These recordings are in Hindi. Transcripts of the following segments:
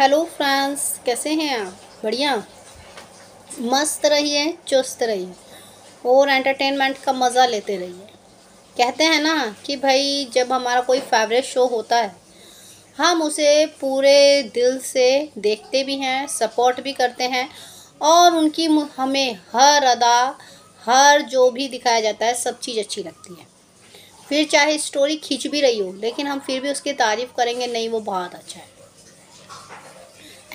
हेलो फ्रेंड्स कैसे हैं आप बढ़िया मस्त रहिए चुस्त रहिए और एंटरटेनमेंट का मज़ा लेते रहिए कहते हैं ना कि भाई जब हमारा कोई फेवरेट शो होता है हम उसे पूरे दिल से देखते भी हैं सपोर्ट भी करते हैं और उनकी हमें हर अदा हर जो भी दिखाया जाता है सब चीज़ अच्छी लगती है फिर चाहे स्टोरी खींच भी रही हो लेकिन हम फिर भी उसकी तारीफ़ करेंगे नहीं वो बहुत अच्छा है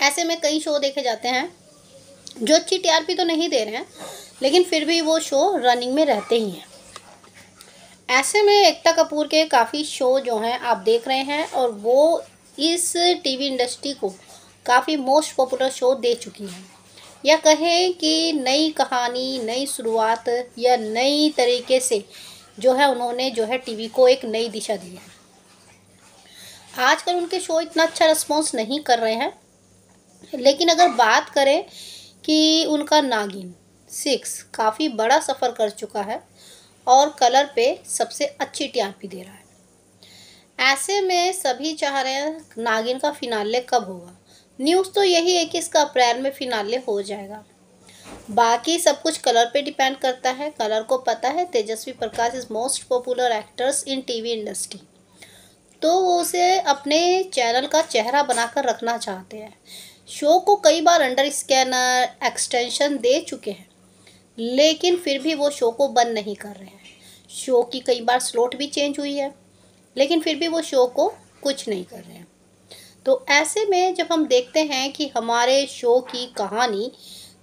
ऐसे में कई शो देखे जाते हैं जो अच्छी टीआरपी तो नहीं दे रहे हैं लेकिन फिर भी वो शो रनिंग में रहते ही हैं ऐसे में एकता कपूर के काफ़ी शो जो हैं आप देख रहे हैं और वो इस टीवी इंडस्ट्री को काफ़ी मोस्ट पॉपुलर शो दे चुकी हैं या कहें कि नई कहानी नई शुरुआत या नई तरीके से जो है उन्होंने जो है टीवी को एक नई दिशा दी है आजकल उनके शो इतना अच्छा रिस्पॉन्स नहीं कर रहे हैं लेकिन अगर बात करें कि उनका नागिन सिक्स काफ़ी बड़ा सफ़र कर चुका है और कलर पे सबसे अच्छी टी दे रहा है ऐसे में सभी चाह रहे हैं नागिन का फिनाले कब होगा न्यूज़ तो यही है कि इसका अप्रैल में फिनाले हो जाएगा बाकी सब कुछ कलर पे डिपेंड करता है कलर को पता है Tejasswi Prakash is most popular actors in TV industry तो वो उसे अपने चैनल का चेहरा बनाकर रखना चाहते हैं शो को कई बार अंडर स्कैनर एक्सटेंशन दे चुके हैं लेकिन फिर भी वो शो को बंद नहीं कर रहे हैं शो की कई बार स्लोट भी चेंज हुई है लेकिन फिर भी वो शो को कुछ नहीं कर रहे हैं तो ऐसे में जब हम देखते हैं कि हमारे शो की कहानी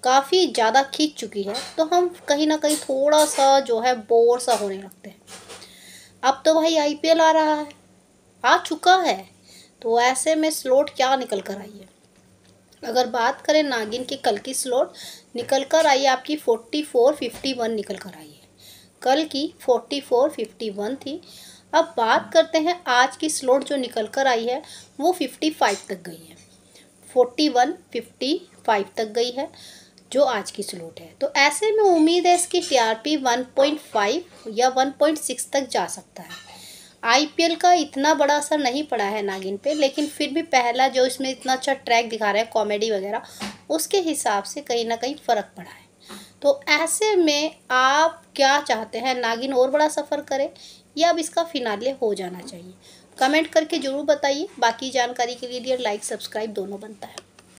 काफ़ी ज़्यादा खींच चुकी है तो हम कहीं ना कहीं थोड़ा सा जो है बोर सा होने लगते हैं अब तो भाई आईपीएल आ रहा है आ चुका है तो ऐसे में स्लोट क्या निकल कर आई है अगर बात करें नागिन की कल की स्लॉट निकल कर आई आपकी फोर्टी फोर फिफ्टी वन निकल कर आई है कल की फोर्टी फोर फिफ्टी वन थी अब बात करते हैं आज की स्लॉट जो निकल कर आई है वो फिफ्टी फाइव तक गई है फोर्टी वन फिफ्टी फाइव तक गई है जो आज की स्लॉट है तो ऐसे में उम्मीद है इसकी T R P one point five या वन पॉइंट सिक्स तक जा सकता है आईपीएल का इतना बड़ा असर नहीं पड़ा है नागिन पे लेकिन फिर भी पहला जो इसमें इतना अच्छा ट्रैक दिखा रहा है कॉमेडी वगैरह उसके हिसाब से कहीं ना कहीं फ़र्क पड़ा है तो ऐसे में आप क्या चाहते हैं नागिन और बड़ा सफ़र करे या अब इसका फिनाले हो जाना चाहिए कमेंट करके ज़रूर बताइए बाकी जानकारी के लिए लाइक सब्सक्राइब दोनों बनता है